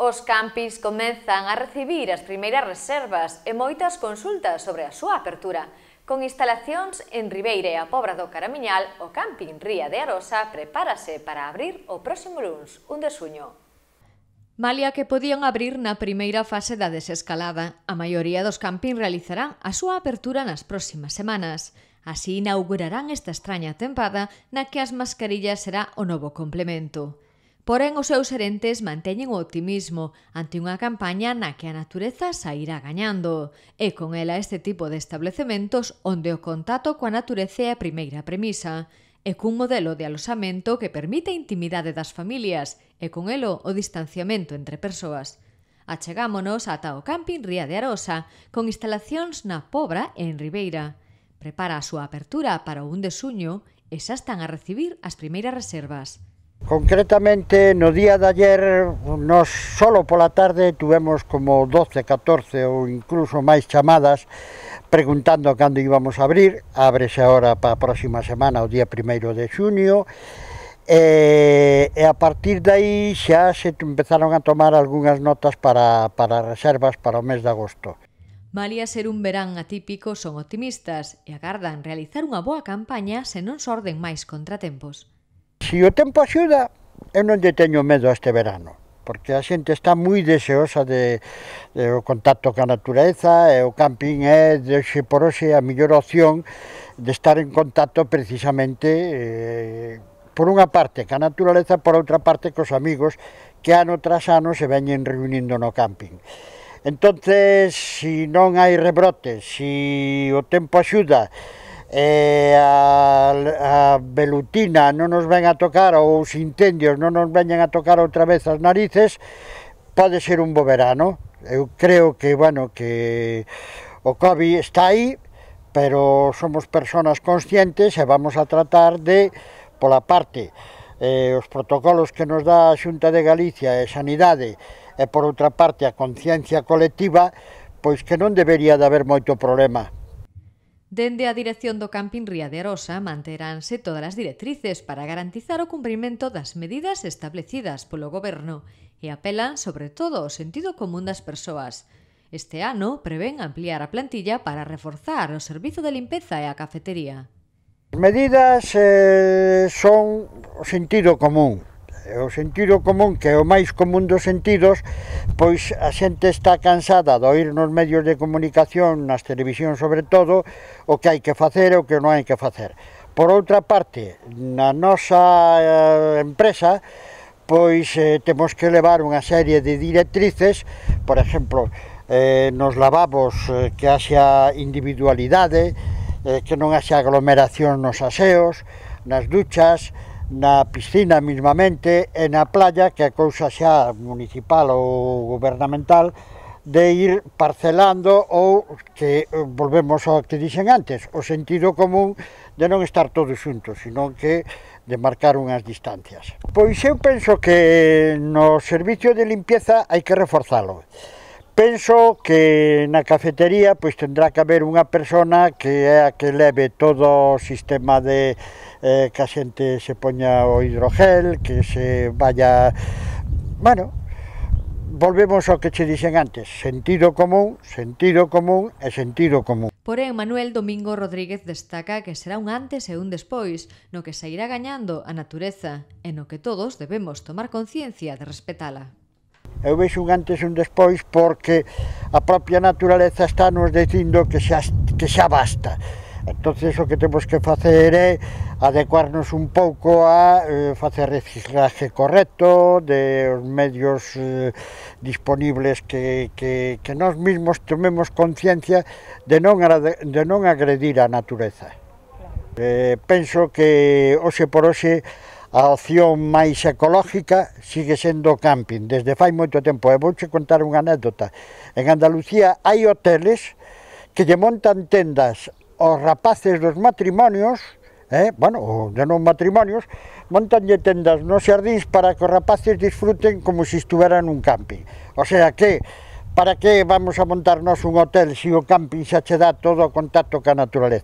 Os campis comezan a recibir as primeiras reservas e moitas consultas sobre a súa apertura, con instalacións en Ribeire a Pobra do Caramiñal, o camping Ría de Arosa prepárase para abrir o próximo lunes, 1 de suño. Malia que podían abrir na primeira fase da desescalada, a maioría dos camping realizarán a súa apertura nas próximas semanas. Así inaugurarán esta extraña tempada na que as mascarillas será o novo complemento. Porén, os seus xerentes manteñen o optimismo ante unha campaña na que a natureza sairá gañando, e con ela este tipo de establecementos onde o contato coa natureza é a primeira premisa, e cun modelo de alosamento que permite a intimidade das familias e con elo o distanciamento entre persoas. Achegámonos ata o camping Ría de Arosa, con instalacións na Pobra e en Ribeira. Prepara a súa apertura para o 1 de suño e xa están a recibir as primeiras reservas. Concretamente no día de ayer nos solo pola tarde tuvemos como 12, 14 ou incluso máis chamadas preguntando cando íbamos a abrir, ábrese ahora para a próxima semana o día 1 de xunio. e, e a partir de aí xa se empezaron a tomar algunhas notas para, para reservas para o mes de agosto. Malia ser un verán atípico son optimistas e agardan realizar unha boa campaña se non sorden máis contratempos se o tempo axuda, eu non lle teño medo a este verano porque a xente está moi deseosa de, de o contacto ca natureza e o camping é de hoxe por hoxe a mellor opción de estar en contacto precisamente eh, por unha parte ca naturaleza, por outra parte cos amigos que ano tras ano se veñen reunindo no camping. Entonces, se si non hai rebrotes, se si o tempo axuda, e a, a velutina non nos ven a tocar ou os incendios non nos veñen a tocar outra vez as narices, pode ser un bo verano. Eu creo que, bueno, que o COVID está aí, pero somos personas conscientes e vamos a tratar de, pola parte, eh, os protocolos que nos dá a Xunta de Galicia e Sanidade e, por outra parte, a conciencia colectiva, pois que non debería de haber moito problema, Dende a dirección do Camping Arosa manteránse todas as directrices para garantizar o cumprimento das medidas establecidas polo goberno e apelan sobre todo ao sentido común das persoas. Este ano prevén ampliar a plantilla para reforzar o servizo de limpeza e a cafetería. As medidas eh, son o sentido común o sentido común, que é o máis común dos sentidos, pois a xente está cansada de oír nos medios de comunicación, nas televisións sobre todo, o que hai que facer e o que non hai que facer. Por outra parte, na nosa eh, empresa, pois eh, temos que levar unha serie de directrices, por exemplo, eh, nos lavabos eh, que haxa individualidade, eh, que non haxa aglomeración nos aseos, nas duchas, na piscina mismamente e na playa, que é cousa xa municipal ou gubernamental, de ir parcelando ou que volvemos ao que dixen antes, o sentido común de non estar todos xuntos, sino que de marcar unhas distancias. Pois eu penso que no servicio de limpieza hai que reforzalo. Penso que na cafetería pois tendrá que haber unha persona que é a que leve todo o sistema de eh, que a xente se poña o hidrogel, que se vaya... Bueno, volvemos ao que che dixen antes, sentido común, sentido común e sentido común. Porén, Manuel Domingo Rodríguez destaca que será un antes e un despois, no que sairá gañando a natureza e no que todos debemos tomar conciencia de respetala eu vexo un antes e un despois porque a propia naturaleza está nos dicindo que xa, que xa basta. Entonces o que temos que facer é adecuarnos un pouco a eh, facer reciclaje correcto de os medios eh, disponibles que, que, que nós mesmos tomemos conciencia de non, de non agredir a natureza. Eh, penso que hoxe por hoxe A opción máis ecolóxica sigue sendo o camping, desde fai moito tempo. E vouche contar unha anécdota. En Andalucía hai hoteles que lle montan tendas aos rapaces dos matrimonios, eh, bueno, ou de non matrimonios, montanlle tendas nos xardins para que os rapaces disfruten como se estuveran nun camping. O sea que, para que vamos a montarnos un hotel se si o camping xa che dá todo o contacto ca naturaleza?